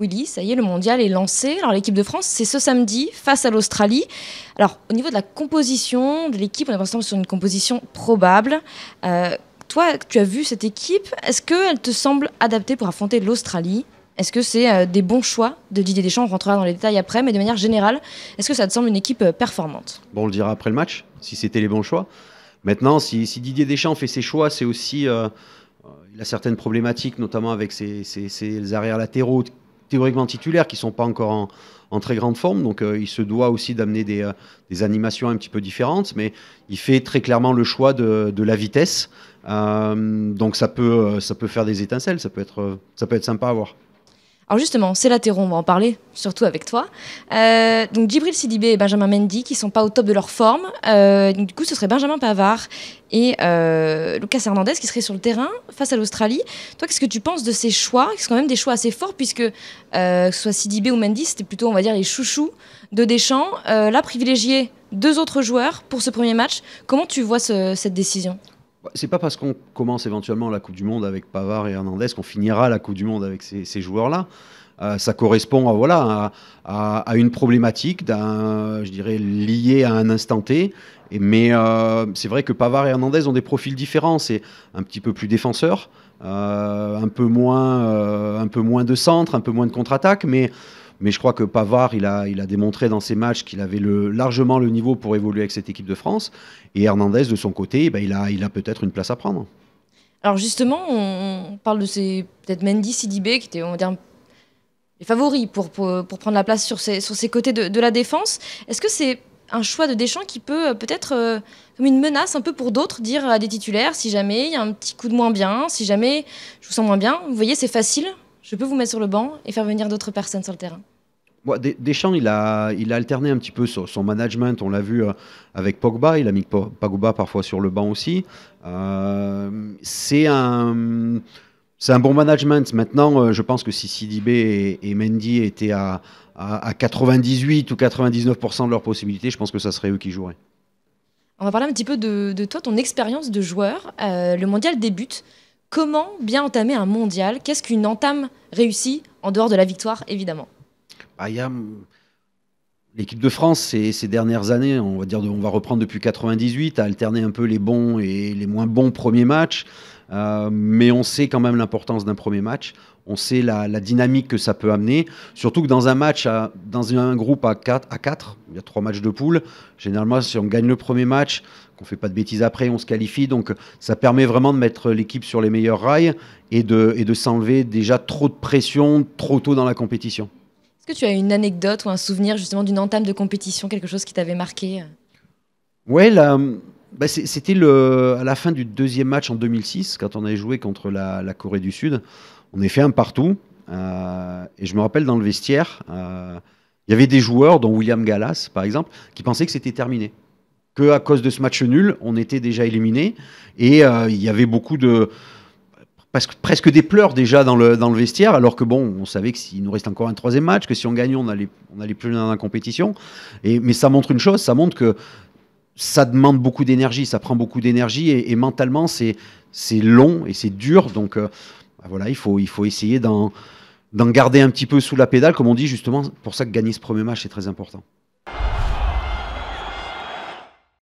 Willy, ça y est, le mondial est lancé. Alors l'équipe de France, c'est ce samedi face à l'Australie. Alors au niveau de la composition de l'équipe, on est ensemble sur une composition probable. Euh, toi, tu as vu cette équipe. Est-ce qu'elle te semble adaptée pour affronter l'Australie Est-ce que c'est euh, des bons choix de Didier Deschamps On rentrera dans les détails après, mais de manière générale, est-ce que ça te semble une équipe euh, performante Bon, on le dira après le match, si c'était les bons choix. Maintenant, si, Didier Deschamps fait ses choix, c'est aussi... il a certaines problématiques, notamment avec ses arrières latéraux théoriquement titulaires qui ne sont pas encore en, très grande forme. Donc euh, il se doit aussi d'amener euh, des, animations un petit peu différentes, mais il fait très clairement le choix de, la vitesse. Euh, donc ça peut, ça peut faire des étincelles, ça peut être, ça peut être sympa à voir. Alors justement, c'est latéraux, on va en parler, surtout avec toi. Euh, donc Djibril Sidibé et Benjamin Mendy qui sont pas au top de leur forme. Euh, du coup, ce serait Benjamin Pavard et euh, Lucas Hernandez qui seraient sur le terrain face à l'Australie. Toi, qu'est-ce que tu penses de ces choix Ce sont quand même des choix assez forts puisque que ce soit Sidibé ou Mendy, c'était plutôt, on va dire, les chouchous de Deschamps. là, privilégier deux autres joueurs pour ce premier match. Comment tu vois cette décision bah, c'est pas parce qu'on commence éventuellement la Coupe du Monde avec Pavard et Hernandez qu'on finira la Coupe du Monde avec ces, joueurs-là. Euh, ça correspond à, voilà, à, une problématique, je dirais, liée à un instant T. mais euh, c'est vrai que Pavard et Hernandez ont des profils différents. C'est un petit peu plus défenseur, euh, un, peu moins, un peu moins de centre, un peu moins de contre-attaque. Mais mais je crois que Pavard, il a, il a démontré dans ses matchs qu'il avait largement le niveau pour évoluer avec cette équipe de France. Et Hernandez, de son côté, ben, il a, il a peut-être une place à prendre. Alors justement, on parle de ces peut-être Mendy, Sidibé, qui étaient, on va dire, les favoris pour, pour, prendre la place sur ces, sur ces côtés de, la défense. Est-ce que c'est un choix de Deschamps qui peut euh, peut-être, euh, comme une menace un peu pour d'autres, dire à des titulaires, si jamais il y a un petit coup de moins bien, si jamais je vous sens moins bien, vous voyez, c'est facile, je peux vous mettre sur le banc et faire venir d'autres personnes sur le terrain Deschamps, il a, il a alterné un petit peu son, management, on l'a vu euh, avec Pogba, il a mis Pogba parfois sur le banc aussi. Euh, c'est un, bon management. Maintenant, euh, je pense que si Sidibé et, Mendy étaient à, 98 ou 99% de leurs possibilités, je pense que ça serait eux qui joueraient. On va parler un petit peu de, toi, ton expérience de joueur. le mondial débute. Comment bien entamer un mondial Qu'est-ce qu'une entame réussie, en dehors de la victoire, évidemment l'équipe de France ces, ces, dernières années, on va dire, on va reprendre depuis 98, a alterné un peu les bons et les moins bons premiers matchs. Euh, mais on sait quand même l'importance d'un premier match. On sait la, dynamique que ça peut amener. Surtout que dans un match, à, dans un groupe à 4, à 4, il y a trois matchs de poule. Généralement, si on gagne le premier match, qu'on fait pas de bêtises après, on se qualifie. Donc ça permet vraiment de mettre l'équipe sur les meilleurs rails et de, et de s'enlever déjà trop de pression trop tôt dans la compétition. Est-ce que tu as une anecdote ou un souvenir justement d'une entame de compétition, quelque chose qui t'avait marqué Oui, bah, c'était à la fin du deuxième match en 2006, quand on avait joué contre la, Corée du Sud. On est fait un partout. Euh, et je me rappelle dans le vestiaire, euh, il y avait des joueurs, dont William Gallas par exemple, qui pensaient que c'était terminé. Que cause de ce match nul, on était déjà éliminé. Et euh, il y avait beaucoup de presque, presque des pleurs déjà dans le, vestiaire, alors que bon, on savait que s'il nous reste encore un troisième match, que si on gagnait, on allait, on allait plus loin dans la compétition. Et, mais ça montre une chose, ça montre que ça demande beaucoup d'énergie, ça prend beaucoup d'énergie et, mentalement c'est long et c'est dur. Donc euh, bah voilà, il faut, il faut essayer d'en garder un petit peu sous la pédale, comme on dit justement. Pour ça que gagner ce premier match, c'est très important.